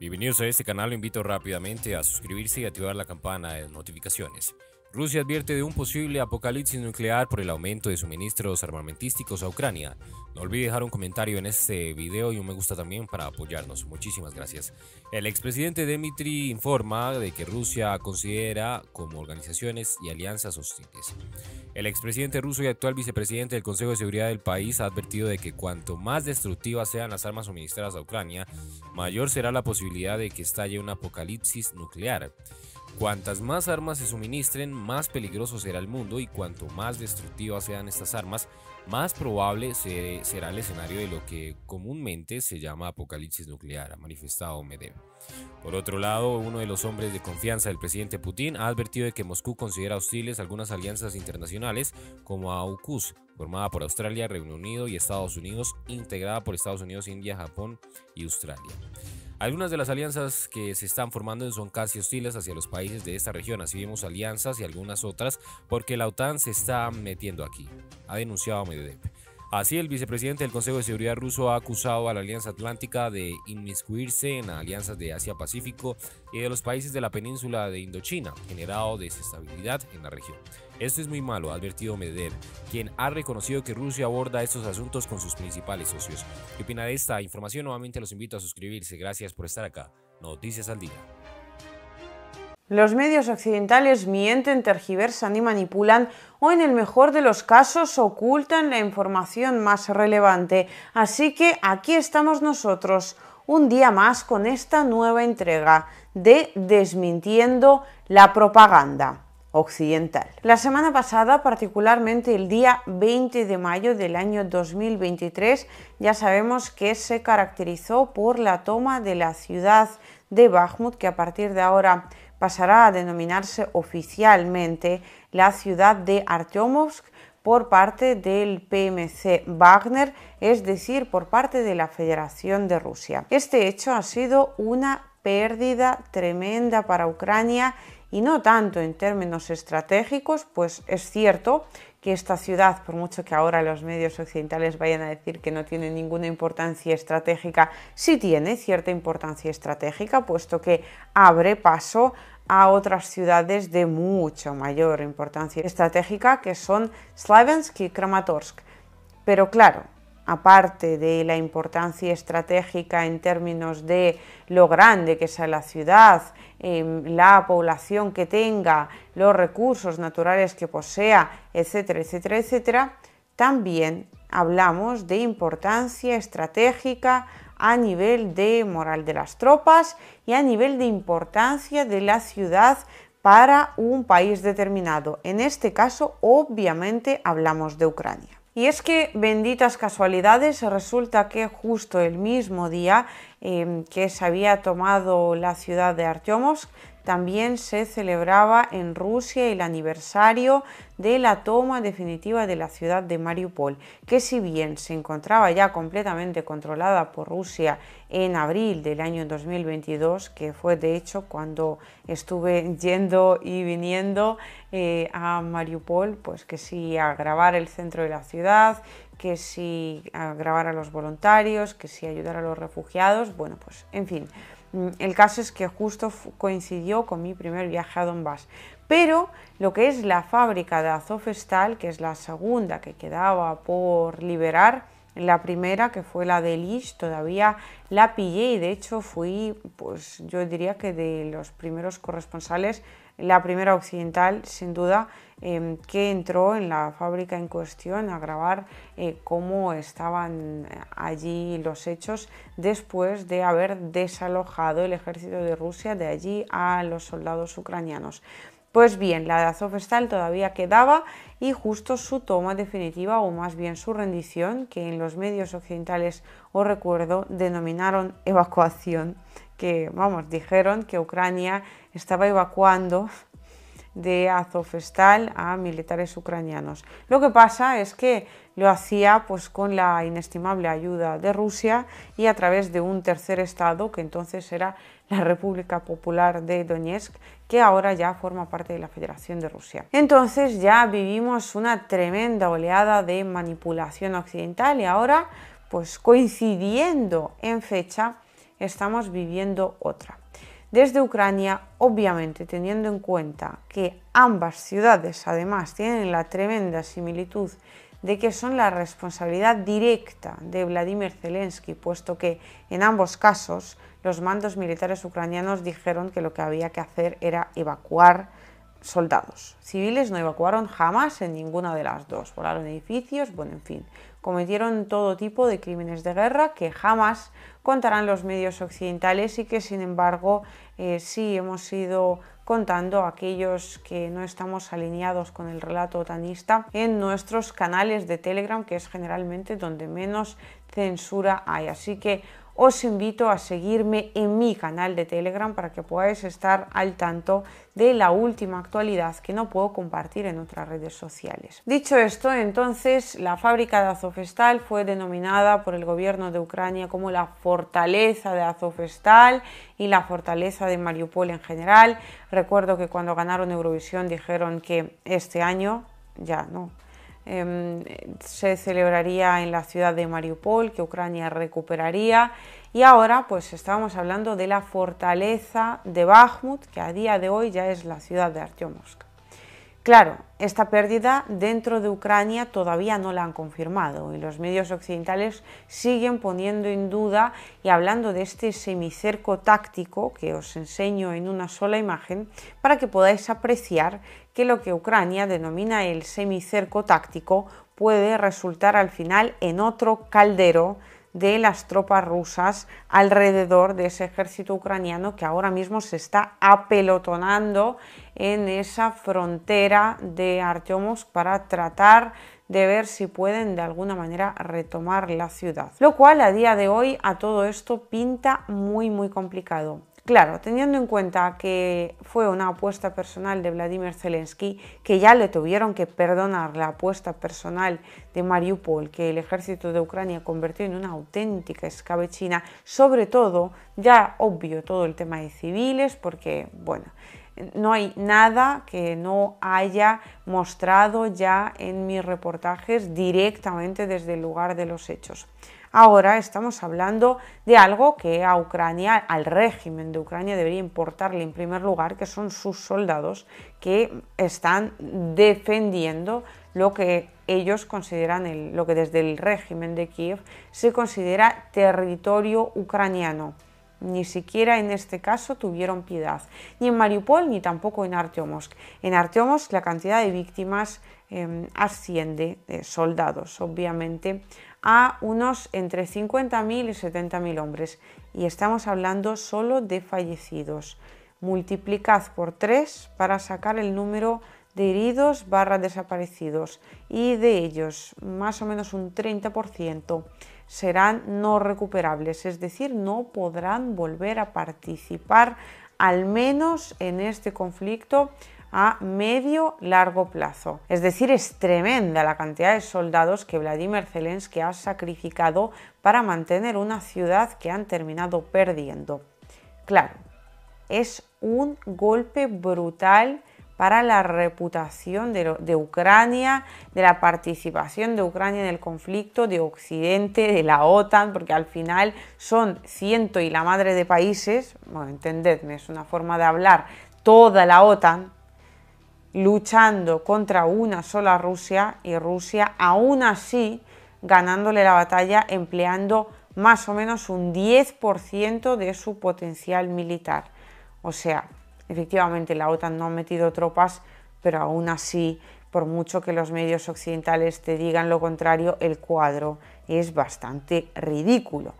Bienvenidos a este canal, lo invito rápidamente a suscribirse y activar la campana de notificaciones. Rusia advierte de un posible apocalipsis nuclear por el aumento de suministros armamentísticos a Ucrania. No olvide dejar un comentario en este video y un me gusta también para apoyarnos. Muchísimas gracias. El expresidente Dmitry informa de que Rusia considera como organizaciones y alianzas hostiles. El expresidente ruso y actual vicepresidente del Consejo de Seguridad del país ha advertido de que cuanto más destructivas sean las armas suministradas a Ucrania, mayor será la posibilidad de que estalle un apocalipsis nuclear. Cuantas más armas se suministren, más peligroso será el mundo y cuanto más destructivas sean estas armas, más probable será el escenario de lo que comúnmente se llama apocalipsis nuclear, ha manifestado Medvedev. Por otro lado, uno de los hombres de confianza del presidente Putin ha advertido de que Moscú considera hostiles algunas alianzas internacionales como AUKUS, formada por Australia, Reino Unido y Estados Unidos, integrada por Estados Unidos, India, Japón y Australia. Algunas de las alianzas que se están formando son casi hostiles hacia los países de esta región, así vimos alianzas y algunas otras porque la OTAN se está metiendo aquí, ha denunciado Medvedev. Así, el vicepresidente del Consejo de Seguridad ruso ha acusado a la Alianza Atlántica de inmiscuirse en alianzas de Asia-Pacífico y de los países de la península de Indochina, generado desestabilidad en la región. Esto es muy malo, ha advertido Medvedev, quien ha reconocido que Rusia aborda estos asuntos con sus principales socios. ¿Qué opina de esta información? Nuevamente los invito a suscribirse. Gracias por estar acá. Noticias al día. Los medios occidentales mienten, tergiversan y manipulan o en el mejor de los casos ocultan la información más relevante. Así que aquí estamos nosotros, un día más con esta nueva entrega de Desmintiendo la propaganda occidental. La semana pasada, particularmente el día 20 de mayo del año 2023, ya sabemos que se caracterizó por la toma de la ciudad de Bakhmut, que a partir de ahora pasará a denominarse oficialmente la ciudad de Artyomovsk por parte del PMC Wagner, es decir, por parte de la Federación de Rusia. Este hecho ha sido una pérdida tremenda para Ucrania y no tanto en términos estratégicos, pues es cierto que esta ciudad, por mucho que ahora los medios occidentales vayan a decir que no tiene ninguna importancia estratégica, sí tiene cierta importancia estratégica, puesto que abre paso a otras ciudades de mucho mayor importancia estratégica, que son Slavensk y Kramatorsk. Pero claro, aparte de la importancia estratégica en términos de lo grande que sea la ciudad, em, la población que tenga, los recursos naturales que posea, etcétera, etcétera, etcétera, también hablamos de importancia estratégica a nivel de moral de las tropas y a nivel de importancia de la ciudad para un país determinado. En este caso, obviamente, hablamos de Ucrania. Y es que, benditas casualidades, resulta que justo el mismo día em, que se había tomado la ciudad de Artyomovsk, también se celebraba en Rusia el aniversario de la toma definitiva de la ciudad de Mariupol, que si bien se encontraba ya completamente controlada por Rusia en abril del año 2022, que fue de hecho cuando estuve yendo y viniendo eh, a Mariupol, pues que si a grabar el centro de la ciudad, que si grabar a los voluntarios, que si ayudar a los refugiados, bueno, pues en fin Mm, el caso es que justo coincidió con mi primer viaje a Donbass. Pero lo que es la fábrica de Azofestal, que es la segunda que quedaba por liberar, la primera que fue la de Lish, todavía la pillé y de hecho fui, pues yo diría que de los primeros corresponsales la primera occidental, sin duda, em, que entró en la fábrica en cuestión a grabar eh, cómo estaban eh, allí los hechos después de haber desalojado el ejército de Rusia de allí a los soldados ucranianos. Pues bien, la de Azovstal todavía quedaba y justo su toma definitiva, o más bien su rendición, que en los medios occidentales, os recuerdo, denominaron evacuación, que, vamos, dijeron que Ucrania estaba evacuando de Azovstal a militares ucranianos. Lo que pasa es que lo hacía pues con la inestimable ayuda de Rusia y a través de un tercer estado que entonces era la República Popular de Donetsk, que ahora ya forma parte de la Federación de Rusia. Entonces ya vivimos una tremenda oleada de manipulación occidental y ahora pues coincidiendo en fecha estamos viviendo otra desde Ucrania, obviamente teniendo en cuenta que ambas ciudades además tienen la tremenda similitud de que son la responsabilidad directa de Vladimir Zelensky, puesto que en ambos casos los mandos militares ucranianos dijeron que lo que había que hacer era evacuar soldados. Civiles no evacuaron jamás en ninguna de las dos, volaron edificios, bueno, en fin, cometieron todo tipo de crímenes de guerra que jamás contarán los medios occidentales y que sin embargo eh, sí hemos ido contando aquellos que no estamos alineados con el relato otanista en nuestros canales de Telegram, que es generalmente donde menos censura hay. Así que os invito a seguirme en mi canal de Telegram para que podáis estar al tanto de la última actualidad que no puedo compartir en otras redes sociales. Dicho esto, entonces la fábrica de Azofestal fue denominada por el gobierno de Ucrania como la fortaleza de Azofestal y la fortaleza de Mariupol en general. Recuerdo que cuando ganaron Eurovisión dijeron que este año, ya no, Em, se celebraría en la ciudad de Mariupol, que Ucrania recuperaría. Y ahora pues estábamos hablando de la fortaleza de Bakhmut, que a día de hoy ya es la ciudad de Artyomovsk. Claro, esta pérdida dentro de Ucrania todavía no la han confirmado y los medios occidentales siguen poniendo en duda y hablando de este semicerco táctico que os enseño en una sola imagen para que podáis apreciar que lo que Ucrania denomina el semicerco táctico puede resultar al final en otro caldero de las tropas rusas alrededor de ese ejército ucraniano que ahora mismo se está apelotonando en esa frontera de Artyomovsk para tratar de ver si pueden de alguna manera retomar la ciudad. Lo cual a día de hoy a todo esto pinta muy muy complicado. Claro, teniendo en cuenta que fue una apuesta personal de Vladimir Zelensky, que ya le tuvieron que perdonar la apuesta personal de Mariupol, que el ejército de Ucrania convirtió en una auténtica escabechina, sobre todo, ya obvio, todo el tema de civiles, porque, bueno, no hay nada que no haya mostrado ya en mis reportajes directamente desde el lugar de los hechos. Ahora estamos hablando de algo que a Ucrania, al régimen de Ucrania, debería importarle en primer lugar, que son sus soldados que están defendiendo lo que ellos consideran, lo que desde el régimen de Kiev se considera territorio ucraniano. Ni siquiera en este caso tuvieron piedad, ni en Mariupol ni tampoco en Arteomosk. En Arteomosk la cantidad de víctimas em, asciende, soldados obviamente, a unos entre 50.000 y 70.000 hombres. Y estamos hablando solo de fallecidos. Multiplicad por 3 para sacar el número de heridos barra desaparecidos. Y de ellos, más o menos un 30% serán no recuperables, es decir, no podrán volver a participar al menos en este conflicto a medio largo plazo. Es decir, es tremenda la cantidad de soldados que Vladimir Zelensky ha sacrificado para mantener una ciudad que han terminado perdiendo. Claro, es un golpe brutal para la reputación de, Ucrania, de la participación de Ucrania en el conflicto, de Occidente, de la OTAN, porque al final son ciento y la madre de países, bueno, entendedme, es una forma de hablar, toda la OTAN, luchando contra una sola Rusia y Rusia aún así ganándole la batalla empleando más o menos un 10% de su potencial militar. O sea, efectivamente la OTAN no ha metido tropas, pero aún así, por mucho que los medios occidentales te digan lo contrario, el cuadro es bastante ridículo.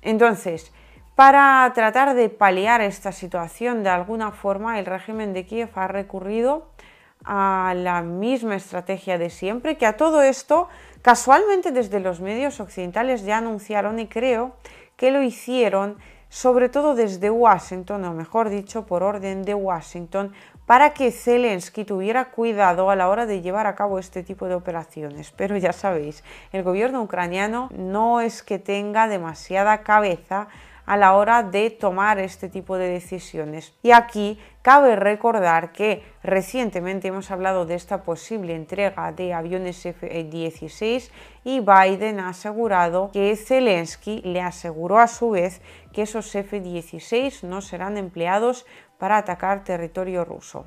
Entonces, para tratar de paliar esta situación de alguna forma, el régimen de Kiev ha recurrido a la misma estrategia de siempre, que a todo esto casualmente desde los medios occidentales ya anunciaron y creo que lo hicieron sobre todo desde Washington, o mejor dicho, por orden de Washington, para que Zelensky tuviera cuidado a la hora de llevar a cabo este tipo de operaciones. Pero ya sabéis, el gobierno ucraniano no es que tenga demasiada cabeza a la hora de tomar este tipo de decisiones. Y aquí cabe recordar que recientemente hemos hablado de esta posible entrega de aviones F-16 y Biden ha asegurado que Zelensky le aseguró a su vez que esos F-16 no serán empleados para atacar territorio ruso.